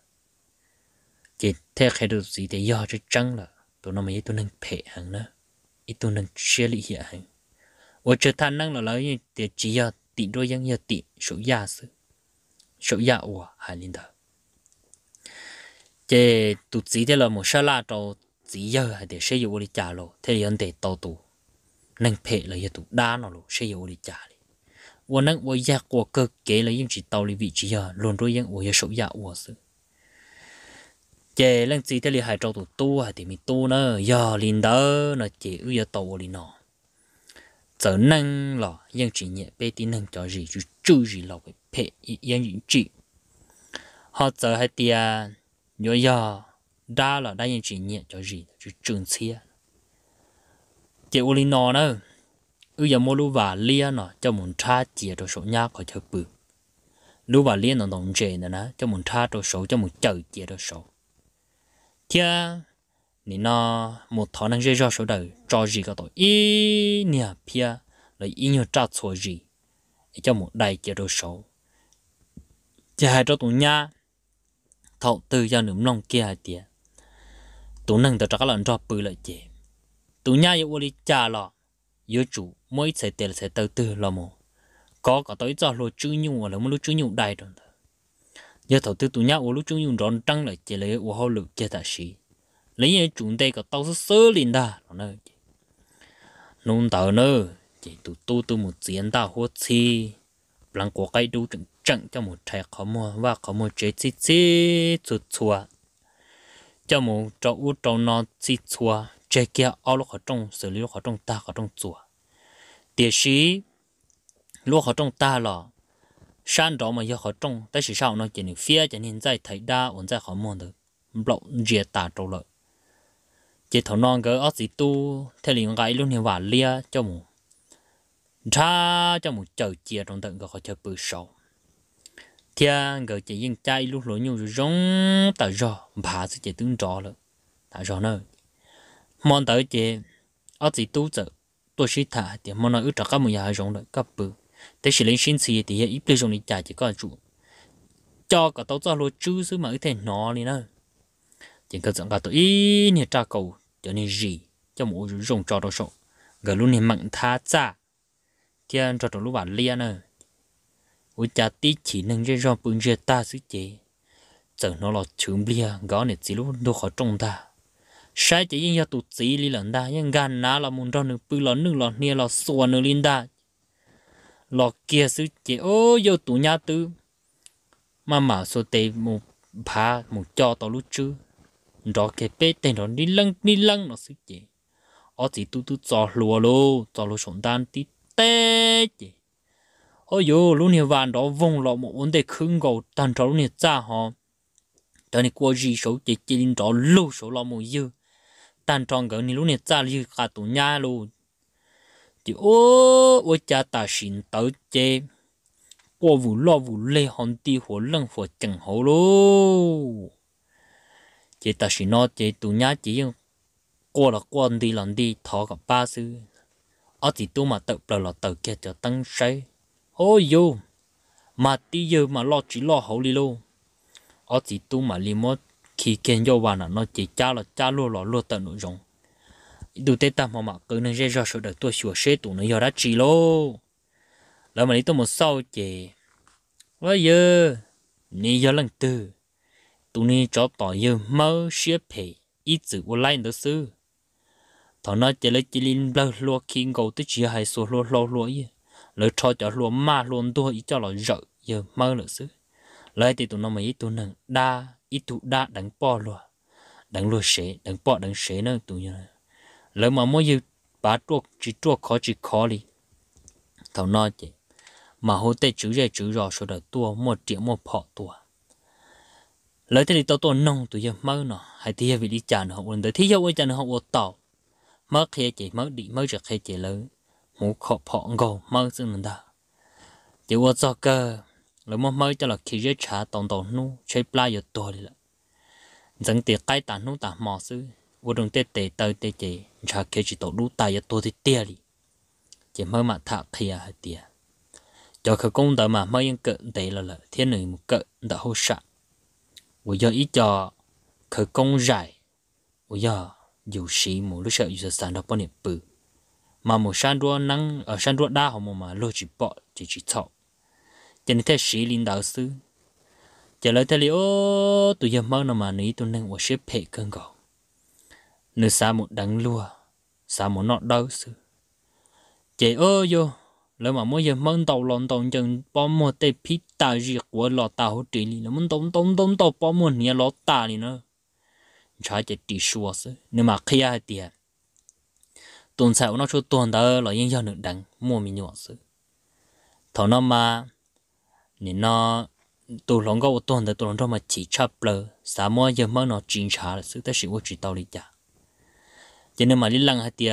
Speaker 1: chỉ theo khai được gì để do cho trắng là tụi nó mới tụi nâng phê hàng nữa ít tụi nâng chia lý hiện hàng ở chỗ than năng là lấy để chỉ do tị đôi dân giờ tị số gia sự số gia của hai linh đạo chế tụ chỉ thế là một sa la trâu chỉ giờ hay để xây dựng đi trả lộ thế thì anh để tàu tụ nâng phê là giờ tụ đa nó lộ xây dựng đi trả đi và nâng và gia của cơ kế là những chỉ tàu đi vị trí giờ luôn đôi dân ở số gia của sự chè lên gì thế li hai trâu tụ tu hay thì mi tu nữa giờ liền đó nó chỉ ưu giờ tàu liền nọ giờ năng lọ dân chỉ nhẹ bê tin năng cho gì chú chú gì lọ cái phe dân chỉ chỉ họ giờ hay tia nhớ giờ đa là đa dân chỉ nhẹ cho gì chú trường xia chỉ ưu liền nọ nữa ưu giờ mua lúa và lia nọ cho muốn tra chè cho số nhát khỏi chơi bự lúa và lia nọ đồng chè nữa nè cho muốn tra cho số cho muốn chờ chè cho số kia nị nó một thọ năng dây do số đời cho gì cả tội ý nè pia là ý nhiều trát số gì cho một đại kia đồ số chỉ hai cho tụi nha thọ từ giờ nửa lòng kia hai tia tụi năng tao trả lần cho bự lại chị tụi nha yêu đi cha lọ yêu chủ mỗi sẽ tiền sẽ đầu tư là một có có tới giờ lo chú nhung là muốn lo chú nhung đại rồi giờ thầu tư tụ nhau ô lúc chúng dùng rón trăng lại chỉ lấy ô hậu lực chế ta xí lấy như chúng đây có tao sơ sơ liền đa nó nơi nôn tàu nơ chỉ tụ tu tu một chiến ta hốt chi lăng của cái đu chẳng chẳng cho một trái khó mua và khó mua chế chi chi chuột chua cho một cho u cho nó chi chua chế kia ao lúc ở trong xử lý lúc ở trong ta ở trong chua tiếc xí lúc ở trong ta là đó sau 山着嘛也好种，但是上呢，今年 phía 今年在台大，我在好忙的，老热打着了。chỉ thằng non cái ở gì tu thế liền cái luôn thì vả lia cho mù cha cho mù chờ chia trong tận cái họ chơi bự sầu thiên cái chỉ riêng trai lúc lối nhiều giống tại do bà sẽ chỉ tướng trò lợ tại do nữa món tới chỉ ở gì tu chợ tôi sĩ thả thì món nói ước trả các mù nhà giống đấy các bự tới chỉ lý sinh thì thì ít bây giờ này trả chỉ có chủ cho cả tàu cho lúa chú xứ mà cái thế nó đi nữa chỉ cần rằng cả tàu ít nhiệt trả cầu cho nên gì cho mỗi dùng cho đồ sổ gần luôn này mặn tha cha thiên cho đồ lúa bản lia nữa ủa cha tí chỉ nâng dây rong bưng dây ta xứ chế chẳng nó lọt chướng bia gõ này chỉ lúc đâu khó trông ta sai chỉ yên ya tụt chỉ li lần ta yên gan ná là muốn cho nữ bự lớn nước lớn nia là xua nữ linh ta lọ kia sư chế ô yo tụ nhà tư mà mà số tê một phá một cho tao lúc chứ đó cái bé tên đó đi lăng đi lăng nó sư chế ở chỉ tu tu cho lùa lô cho lô sống đan tí tê chế ôi yo lúc này vạn đó vùng lọ một vấn đề khương gầu tàn trâu lúc này cha họ đó này qua gì số chế chế linh đó lô số lọ một dư tàn tròn gần này lúc này cha lư cả tụ nhà lô chỉ ô ô cha ta xin tới chê qua vụ lo vụ lê hòn ti hồ lăng hồ chẳng hồ lô chỉ ta xin nó chỉ tụ nhá chỉ qua là qua đi lần đi thọ gặp ba sư ở thì tôi mà tự bờ là tự kia cho tăng say ôi yo mà tí giờ mà lo chỉ lo hậu đi luôn ở thì tôi mà li mốt khi kênh yo là nó chỉ cha là cha luôn lo luôn tận nội dung đủ tê tạm mà mà cứ nên dễ ra số được tôi sửa xe tụ nó giờ đã chỉ lô là mà đi tôi một sau chị bây giờ ní giờ lần tư tụ ní cho tỏ giờ mơ xếp phê ít chữ của lại nữa sư thọ nó chỉ lấy chỉ linh lơ lúa khi ngầu tới chỉ hai số lúa lúa lúa gì lời cho cho lúa mà luôn đua ít cho nó rợ giờ mơ nữa sư lời thì tụi nó mới ít tụ đa ít tụ đa đánh bỏ lúa đánh lúa xế đánh bỏ đánh xế nữa tụi như này แล้วมาไม่ยืปาตัวจีตัวขอจีขอลีท่านน้อยจีมาหัวเตจื้อใจจื้อรอสุดตัวมมดเจียมมดพอตัวแล้วที่ตัวตัวน้องตัวยังมา่เนาะให้ที่วิริจารณ์ขอุ่นแต่ที่ยังวิจารณ์ของวัต่อเมื่อเคยจเมื่อดีเมื่อจะเคยจเลยหมูขอพอกูเมื่อซึ่งนั่นเด้ดีวัวจอกเกอแล้วมันเมื่อจะหลักขี้เจอ้าตอนตอนนู้ใช้ปลาอยู่ตัวเลยล่ะจังเกยใกล้ตานู้ตาหมอซื้อ vô đồng tê tê tơ tê chê ra kia chỉ tổ đu tay tôi thì tia đi chỉ mới mà thả thì à tia cho khởi công tờ mà mới yên cỡ tê là là thiên nữ một cỡ đã hô sạ vì do ý cho khởi công giải vì do dù sĩ một lúc sợ dù sản đó bao nhiêu bự mà một sản đua nắng ở sản đua đa họ mà lôi chỉ bỏ chỉ chỉ thọ cho nên thế sĩ linh đạo sư trả lời thế liệu tụi giờ mơ nào mà nấy tụi nên ở xếp hệ cơn gạo Nữ xa một đắng lùa Xa một nọ đau sự Chế ơ vô Lỡ mà mỗi giờ mong tàu lòn tàu chân Bỏ một tê phí tà riêng của lọ tà hỗ trị lì Nó muốn tông tông tông tàu bỏ mùa nhé lọ tà lì nó Chá chế tì xua sự Nếu mà khi ai tiền Tuần xa nó cho tuần tờ là yên giao nữ đắng mua mình nhỏ sự Thảo nó mà Nên nó tụ lòng gấu tuần tờ tụ lòng trong mà chỉ chấp lờ Xa mỗi giờ mong nó chính trả là ta Tại sự vô trị tàu lì chả cho nên mà đi lăng hạt thì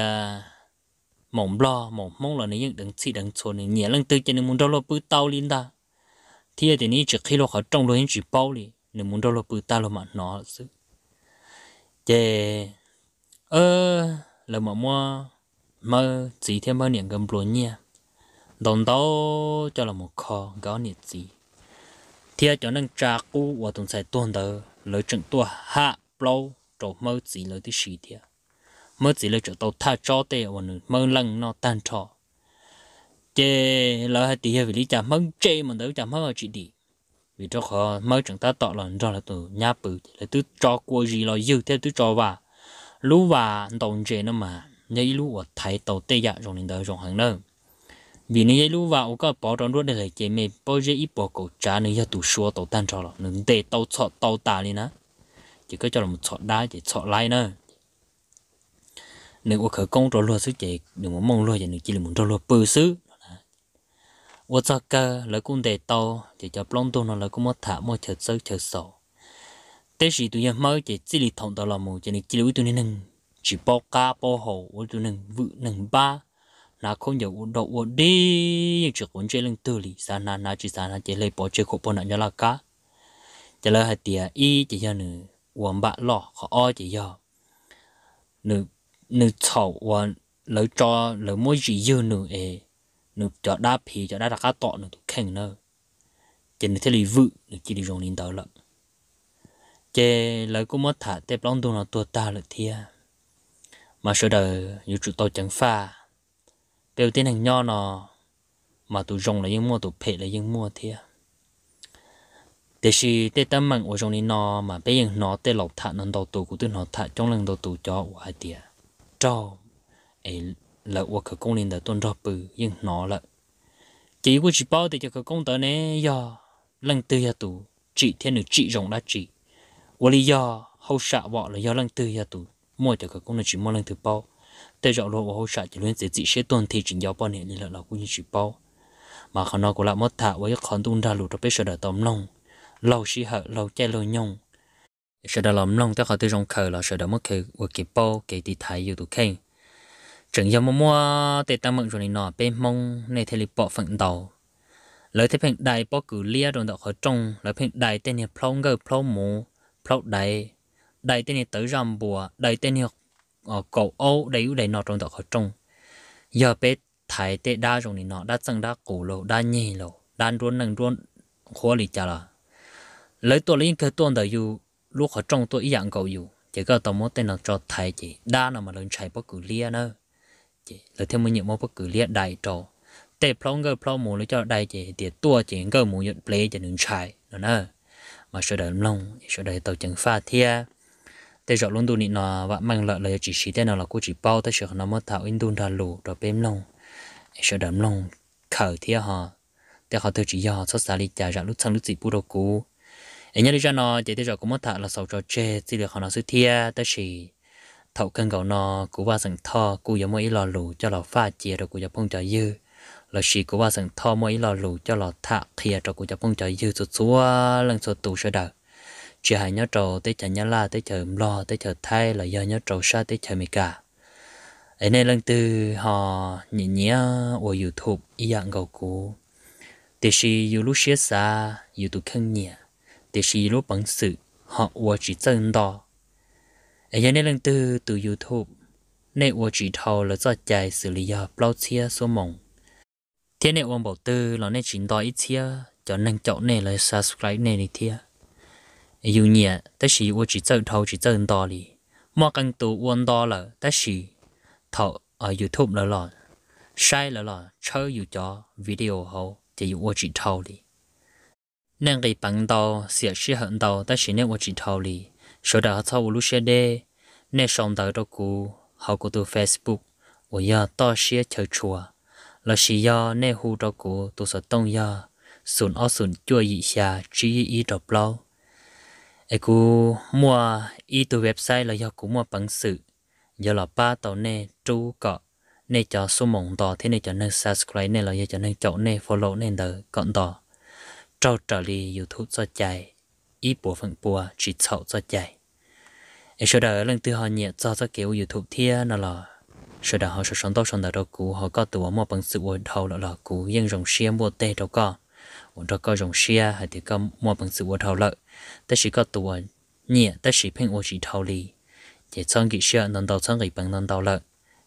Speaker 1: mỏng lo mỏng mong là những đằng chỉ đằng chồn những nhẹ lăng tư cho nên muốn đâu lo bự tao lên ta thì ở đây này chỉ khi lo khó trong lo những chỉ bao đi nên muốn đâu lo bự tao lo mà nó chứ chế ơ là mà mua mơ chỉ thêm bao niệm cầm bốn nha đồng đó cho là một kho gõ niệm gì thì cho nên cha cũ và tụng sai tuần đó lỡ chừng tua hạ bao trộm mơ chỉ lỡ tí gì thiệt mới chỉ là chỗ tàu thay cho tệ và mơ lần nó tan trò chê lỡ hai tỷ vì lý chả mất chê mà đỡ chả mất chị đi vì cho họ mới chúng ta tỏ lần cho là từ nhà bự là từ cho qua gì lo dư theo từ cho và lú và đồng chê nó mà nhảy lú ở thái tàu tê dạ rồi nên đỡ rồi hàng nữa vì nên nhảy lú vào có bỏ trong ruột để lại chê mê bỏ dê ít bỏ cổ trả nên giờ tụ xua tàu tan trò là nên để tàu sọ tàu tà đi nè chỉ có cho là một sọ đá chỉ sọ lại nữa nếu có khởi công rồi lo sức chị đừng có mong luôn vậy đừng chỉ là muốn rồi luôn bự xứ ô cho cơ lấy cũng để to chỉ cho long tu nó lấy cũng mất thả mất chờ sơ chờ sổ thế thì tụi em mới chỉ chỉ là thông tao là một chỉ là chỉ là tụi nên chỉ bỏ cá bỏ hồ ô tụi nâng vự nâng ba là không nhiều ô đầu ô đi chỉ còn chơi lưng tư lý, sa na na chỉ sa na chỉ lấy bỏ chơi khổ bỏ nặng cho là cá Cho là hai tia y chỉ cho nữ uống bạ lọ khó o chỉ cho nữ nữ chậu và lỡ cho lỡ mỗi gì dư nữ ấy nữ cho đa phì cho đa đặc cá tọt nữ tụ khen nữa chỉ nữ thế lì vự nữ chỉ đi rong lên tàu lận chỉ lỡ cũng mất thả tép lon đồ nào tua ta lợ thia mà sợ đời như trụ tàu chẳng pha biểu tin hàng nho nó mà tụ dùng là những mua tụ phê là những mua thia thế thì tê tâm mạng của chúng này nó mà bây giờ nó tê lộc thả nó đầu tù của tụi nó thả trong lần đầu tù cho hoài tiệt trò ấy là của cái công nhân đã tuân trò bự nhưng nó là chỉ của chỉ bảo thì cho cái công tờ này do lần tư ya tù chỉ thiên được chỉ rộng đã chỉ và lý do hậu xạ vợ là do lần tư ya tù mỗi cho cái công nhân chỉ mỗi lần thứ bảo, tê rộng lộ và hậu xạ chỉ luôn sẽ chỉ sẽ tuân thì chỉ do bảo này là là của chỉ bảo, mà khả năng của lại mất thả với con tung ra lụt ở bên sở đã tóm lòng lâu xí hở lâu che lâu nhông sợ đó làm long tới họ tới trong khờ là sợ đó mất khờ của cái bao cái thì thái yêu tụ khen chẳng giờ mà mua tê tăng mượn rồi nọ bên mông này thì bỏ phận đầu lấy thế phận đại bỏ cử lia rồi đó họ trong lấy phận đại tên này plong gờ plong mù plong đại đại tên này tới rằm bùa đại tên này ở cầu âu đại ưu đại nọ trong đó họ trong giờ bé thái tê đa rồi nọ đã chẳng đã cổ lộ đã nhì lộ đan ruôn nâng ruôn khó lý chả là lấy tôi lấy cái tuần đời yêu lúc họ trông tôi ý dạng cầu dù chỉ có tao muốn tên là cho thầy chỉ đa là mà lần chạy bất cứ lia nữa chỉ lời thêm mình nhiều món bất cứ lia đại trò tệ phong gơ phong mù lấy cho đại chỉ thì tua chỉ gơ mù nhận play cho đừng chạy nữa nữa mà sửa đời long sửa đời tàu chẳng pha thia tệ rõ luôn tu nị nó và mang lợi lời chỉ chỉ tên nào là cô chỉ bao tới sửa nó mất thảo in đun ra lù rồi bêm long sửa đời long khởi thia họ tệ họ tự chỉ do họ xuất xa lý trả rằng lúc sang lúc gì bù đầu cú anh nhớ đi cho nó chỉ để cho cũng mất thà là sầu cho chê chỉ được họ nó suy thia tới chỉ thầu cân gạo nó cú ba sừng thò cũng giống mỗi lò lù cho lò pha chia rồi cú giờ phong cho dư là chỉ cú ba sừng thò mỗi lò lù cho lò thà thia rồi cú giờ phong cho dư sụt xuống lần sụt tù sửa đời chỉ hai nhớ trầu tới chờ nhớ la tới chờ lo tới chờ thay là giờ nhớ trầu sa tới chờ mì cả ấy nên lần từ họ nhìn nhớ ở youtube ý dạng gầu cũ thì chỉ youtube xa youtube khăn nhẹ thì chỉ lúc bằng sự họ ủa chỉ chân đó ở nhà nên lần từ từ youtube nên ủa chỉ thầu là do chạy xử lý ở bao chia số mỏng thế nên ông bảo tư là nên chính đó ít chia cho nên chỗ này là subscribe này này thia dù nhẹ ta chỉ ủa chỉ chân thầu chỉ chân đó đi mà cần tụ uốn đó là ta chỉ thầu ở youtube là lọ sai là lọ chơi dù cho video hậu thì ủa chỉ thầu đi nên cái bằng đầu sẽ sẽ hận đầu ta sẽ nên vô chỉ thâu li sau đó thâu lúc xem đi, nên xong đầu đó cũ họ của tôi facebook ở giờ to sẽ chờ chùa là chỉ giờ nên hú đó cũ tôi sẽ tông giờ sùn ở sùn chua gì xa chỉ ý đọc lâu ai cú mua ý từ website là do cũ mua bằng sự giờ là ba tàu nè chú cọ nè cho số mộng đó thế nè cho nên subscribe nè là giờ cho nên chỗ nè follow nè đỡ cọn đó trâu trở li youtube cho chạy ít bộ phận bùa chỉ chậu cho chạy ở sau đó lần thứ họ nhẹ cho cho kiểu youtube thia nó là sau đó họ sẽ sống tốt sống đầu cũ họ có tủ một bằng sự ổn đầu là là cũ nhưng rồng xia mua tê đâu có ổn đâu có rồng xia hay thì có mua bằng sự ổn thầu lợi ta chỉ có tủ nhẹ ta chỉ phim ổn chỉ thầu đi, chỉ trong kỹ xia nâng đầu trong kỹ bằng nâng đầu lợi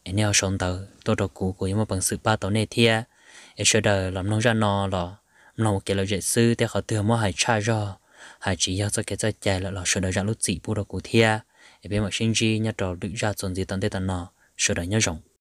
Speaker 1: anh em sống đầu tôi đầu cũ của một bằng sự ba tổ này thia ở sau đó làm nông ra nó là nó kể là dễ sư thì họ thường mua hải cha cho hải chỉ giao cho cái cho chạy là lọ sửa đời dạng lúc chỉ bu đồ cụ thia ở bên mọi sinh chi nhà trò được ra chuẩn gì tận thế tận nọ sửa đời nhớ rộng